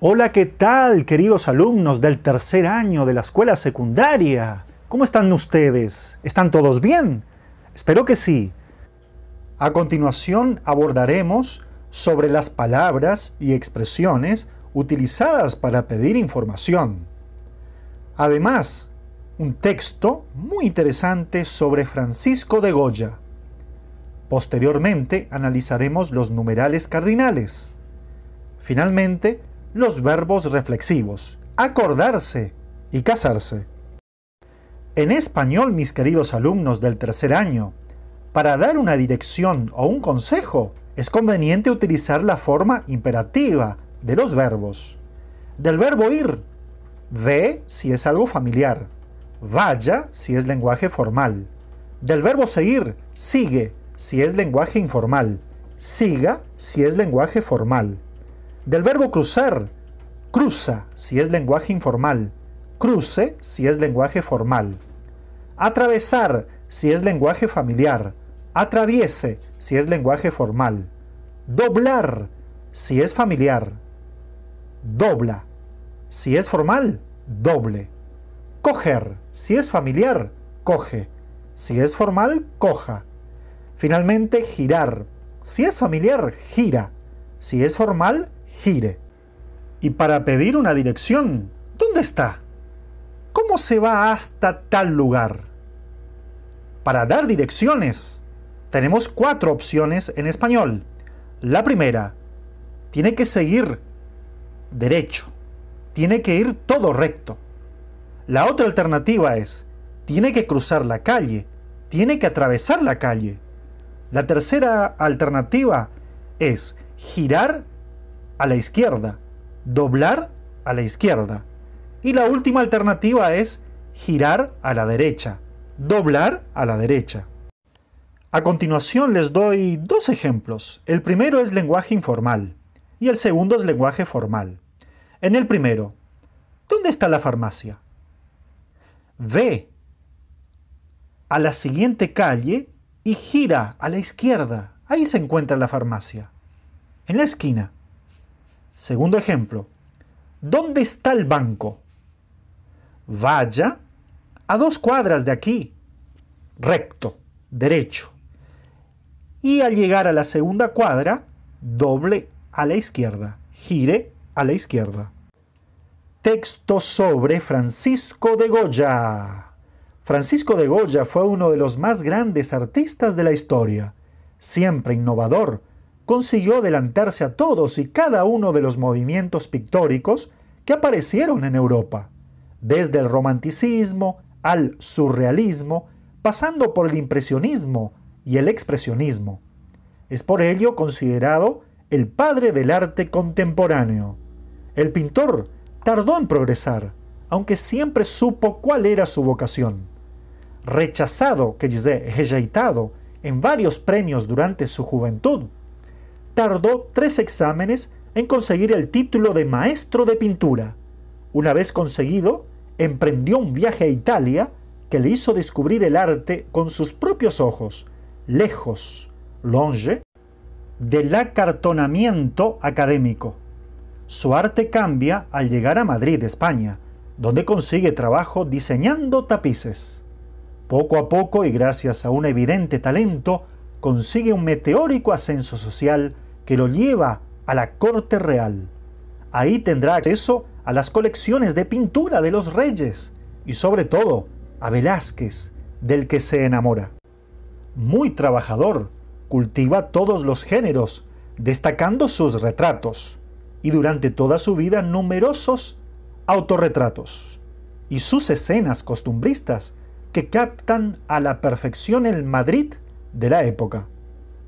Hola, ¿qué tal, queridos alumnos del tercer año de la escuela secundaria? ¿Cómo están ustedes? ¿Están todos bien? Espero que sí. A continuación abordaremos sobre las palabras y expresiones utilizadas para pedir información. Además, un texto muy interesante sobre Francisco de Goya. Posteriormente analizaremos los numerales cardinales. Finalmente, los verbos reflexivos acordarse y casarse. En español, mis queridos alumnos del tercer año, para dar una dirección o un consejo, es conveniente utilizar la forma imperativa de los verbos. Del verbo ir, ve si es algo familiar, vaya si es lenguaje formal. Del verbo seguir, sigue si es lenguaje informal, siga si es lenguaje formal. Del verbo cruzar, cruza si es lenguaje informal, cruce si es lenguaje formal. Atravesar si es lenguaje familiar, atraviese si es lenguaje formal. Doblar si es familiar, dobla. Si es formal, doble. Coger si es familiar, coge. Si es formal, coja. Finalmente, girar. Si es familiar, gira. Si es formal, gire. Y para pedir una dirección, ¿dónde está? ¿Cómo se va hasta tal lugar? Para dar direcciones, tenemos cuatro opciones en español. La primera, tiene que seguir derecho, tiene que ir todo recto. La otra alternativa es, tiene que cruzar la calle, tiene que atravesar la calle. La tercera alternativa es girar a la izquierda, doblar a la izquierda. Y la última alternativa es girar a la derecha, doblar a la derecha. A continuación les doy dos ejemplos. El primero es lenguaje informal y el segundo es lenguaje formal. En el primero, ¿dónde está la farmacia? Ve a la siguiente calle y gira a la izquierda. Ahí se encuentra la farmacia. En la esquina. Segundo ejemplo, ¿dónde está el banco? Vaya a dos cuadras de aquí, recto, derecho. Y al llegar a la segunda cuadra, doble a la izquierda, gire a la izquierda. Texto sobre Francisco de Goya. Francisco de Goya fue uno de los más grandes artistas de la historia, siempre innovador, consiguió adelantarse a todos y cada uno de los movimientos pictóricos que aparecieron en Europa, desde el romanticismo al surrealismo, pasando por el impresionismo y el expresionismo. Es por ello considerado el padre del arte contemporáneo. El pintor tardó en progresar, aunque siempre supo cuál era su vocación. Rechazado, que dice, rejeitado, en varios premios durante su juventud, tardó tres exámenes en conseguir el título de maestro de pintura. Una vez conseguido, emprendió un viaje a Italia que le hizo descubrir el arte con sus propios ojos, lejos, longe, del acartonamiento académico. Su arte cambia al llegar a Madrid, España, donde consigue trabajo diseñando tapices. Poco a poco y gracias a un evidente talento, consigue un meteórico ascenso social que lo lleva a la corte real. Ahí tendrá acceso a las colecciones de pintura de los reyes y sobre todo a Velázquez, del que se enamora. Muy trabajador, cultiva todos los géneros, destacando sus retratos y durante toda su vida numerosos autorretratos y sus escenas costumbristas que captan a la perfección el Madrid de la época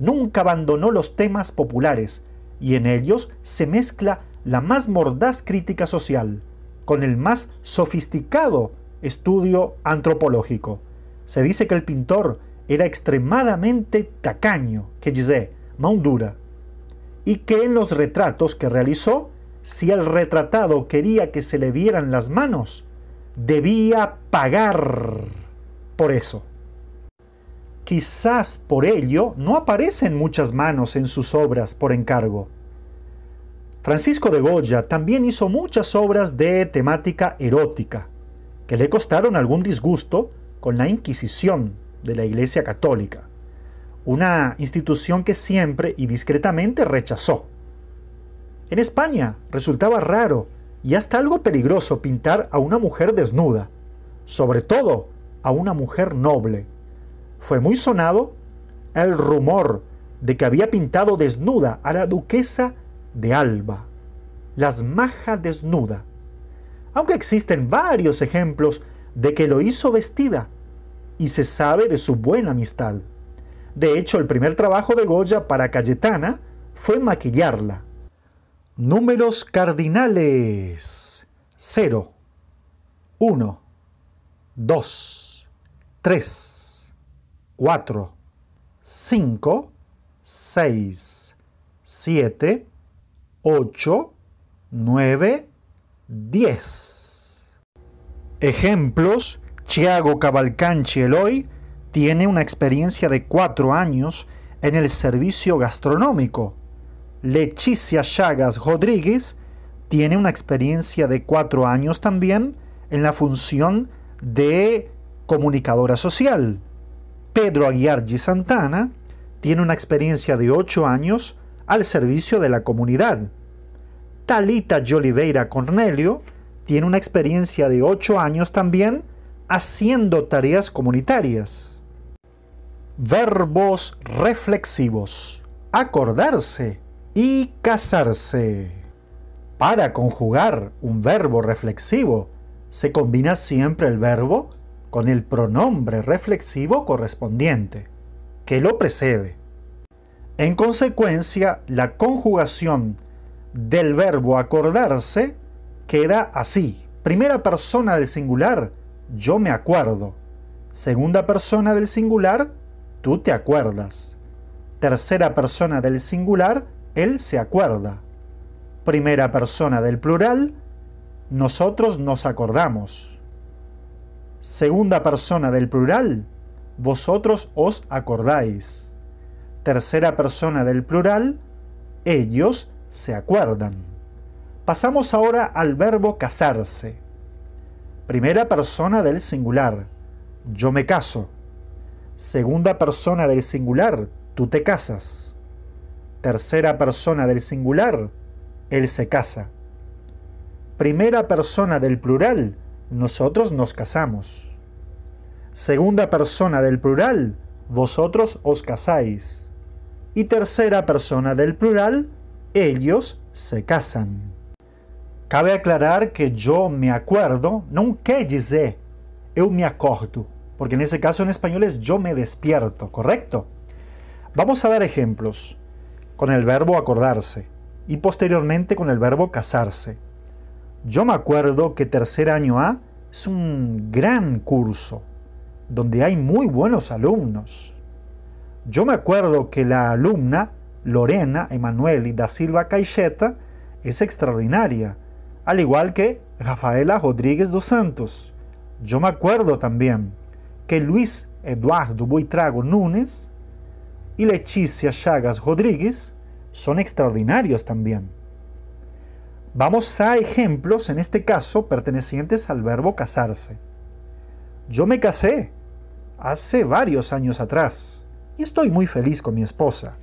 nunca abandonó los temas populares y en ellos se mezcla la más mordaz crítica social con el más sofisticado estudio antropológico. Se dice que el pintor era extremadamente tacaño, que dice, dura, y que en los retratos que realizó, si el retratado quería que se le vieran las manos, debía pagar por eso. Quizás por ello no aparecen muchas manos en sus obras por encargo. Francisco de Goya también hizo muchas obras de temática erótica, que le costaron algún disgusto con la Inquisición de la Iglesia Católica, una institución que siempre y discretamente rechazó. En España resultaba raro y hasta algo peligroso pintar a una mujer desnuda, sobre todo a una mujer noble fue muy sonado el rumor de que había pintado desnuda a la duquesa de Alba, las majas desnuda, aunque existen varios ejemplos de que lo hizo vestida y se sabe de su buena amistad. De hecho, el primer trabajo de Goya para Cayetana fue maquillarla. Números cardinales 0, 1, 2, 3. 4, 5, 6, 7, 8, 9, 10. Ejemplos, Thiago Cavalcánchi Eloy tiene una experiencia de 4 años en el servicio gastronómico. Leticia Chagas Rodríguez tiene una experiencia de 4 años también en la función de comunicadora social. Pedro Aguiar Santana tiene una experiencia de 8 años al servicio de la comunidad. Talita Yoliveira Cornelio tiene una experiencia de 8 años también haciendo tareas comunitarias. Verbos reflexivos. Acordarse y casarse. Para conjugar un verbo reflexivo, se combina siempre el verbo con el pronombre reflexivo correspondiente, que lo precede. En consecuencia, la conjugación del verbo acordarse queda así. Primera persona del singular, yo me acuerdo. Segunda persona del singular, tú te acuerdas. Tercera persona del singular, él se acuerda. Primera persona del plural, nosotros nos acordamos. Segunda persona del plural, vosotros os acordáis. Tercera persona del plural, ellos se acuerdan. Pasamos ahora al verbo casarse. Primera persona del singular, yo me caso. Segunda persona del singular, tú te casas. Tercera persona del singular, él se casa. Primera persona del plural, nosotros nos casamos. Segunda persona del plural, vosotros os casáis. Y tercera persona del plural, ellos se casan. Cabe aclarar que yo me acuerdo que yo sé, eu me acordo, porque en ese caso en español es yo me despierto, ¿correcto? Vamos a dar ejemplos con el verbo acordarse y posteriormente con el verbo casarse. Yo me acuerdo que tercer año A es un gran curso, donde hay muy buenos alumnos. Yo me acuerdo que la alumna Lorena y da Silva Caixeta es extraordinaria, al igual que Rafaela Rodríguez dos Santos. Yo me acuerdo también que Luis Eduardo Buitrago Núñez y Leticia Chagas Rodríguez son extraordinarios también. Vamos a ejemplos, en este caso, pertenecientes al verbo casarse. Yo me casé hace varios años atrás y estoy muy feliz con mi esposa.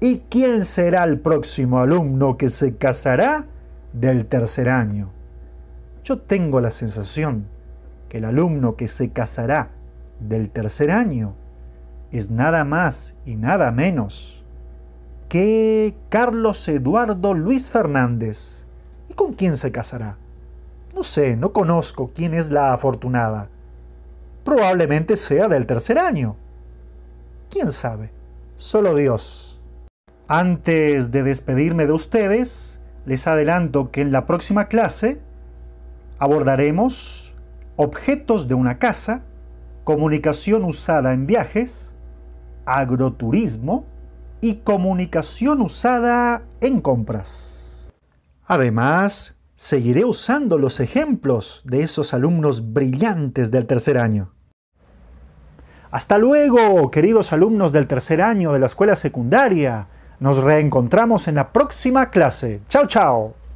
¿Y quién será el próximo alumno que se casará del tercer año? Yo tengo la sensación que el alumno que se casará del tercer año es nada más y nada menos que Carlos Eduardo Luis Fernández. ¿Y con quién se casará? No sé, no conozco quién es la afortunada. Probablemente sea del tercer año. ¿Quién sabe? Solo Dios. Antes de despedirme de ustedes, les adelanto que en la próxima clase abordaremos objetos de una casa, comunicación usada en viajes, agroturismo, y comunicación usada en compras. Además, seguiré usando los ejemplos de esos alumnos brillantes del tercer año. Hasta luego, queridos alumnos del tercer año de la escuela secundaria. Nos reencontramos en la próxima clase. Chao, chao.